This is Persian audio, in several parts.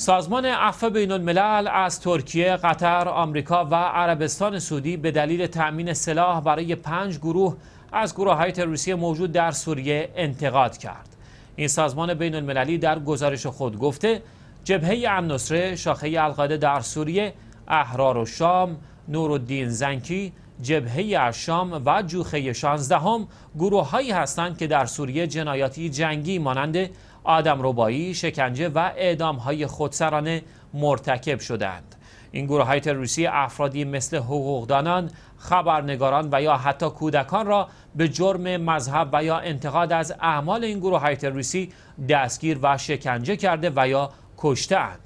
سازمان عفو بین الملل از ترکیه، قطر، آمریکا و عربستان سعودی به دلیل تأمین سلاح برای پنج گروه از گروه های تروریستی موجود در سوریه انتقاد کرد. این سازمان بین المللی در گزارش خود گفته جبهه امنصره، شاخه القاعده در سوریه، احرار و شام، نورالدین زنکی، جبهه اشام و جوخه 16 هم گروه هایی هستند که در سوریه جنایاتی جنگی مانند آدم ربایی، شکنجه و اعدام های خودسرانه مرتکب شدند. این گروه های تروریستی افرادی مثل حقوقدانان، خبرنگاران و یا حتی کودکان را به جرم مذهب و یا انتقاد از اعمال این گروه های تروریستی دستگیر و شکنجه کرده و یا کشتهاند.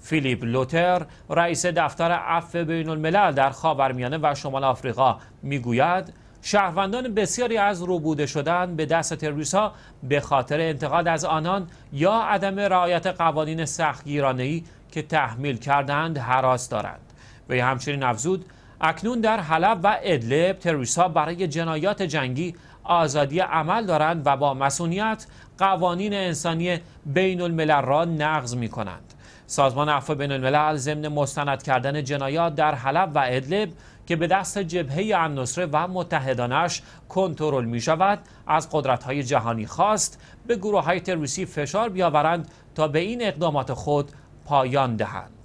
فیلیپ لوتر رئیس دفتر عفو بین الملل در خاورمیانه و شمال آفریقا میگوید شهروندان بسیاری از روبوده شدن به دست تروریس ها به خاطر انتقاد از آنان یا عدم رعایت قوانین سختگیرانه که تحمیل کردند حراس دارند و همچنین افزود اکنون در حلب و ادلب تروریس ها برای جنایات جنگی آزادی عمل دارند و با مسئولیت قوانین انسانی بین الملل را نقض می کنند. سازمان عفو بین الملل ضمن مستند کردن جنایات در حلب و ادلب که به دست جبهه النصره و متحدانش کنترل می شود از قدرت های جهانی خواست به گروه های تروریستی فشار بیاورند تا به این اقدامات خود پایان دهند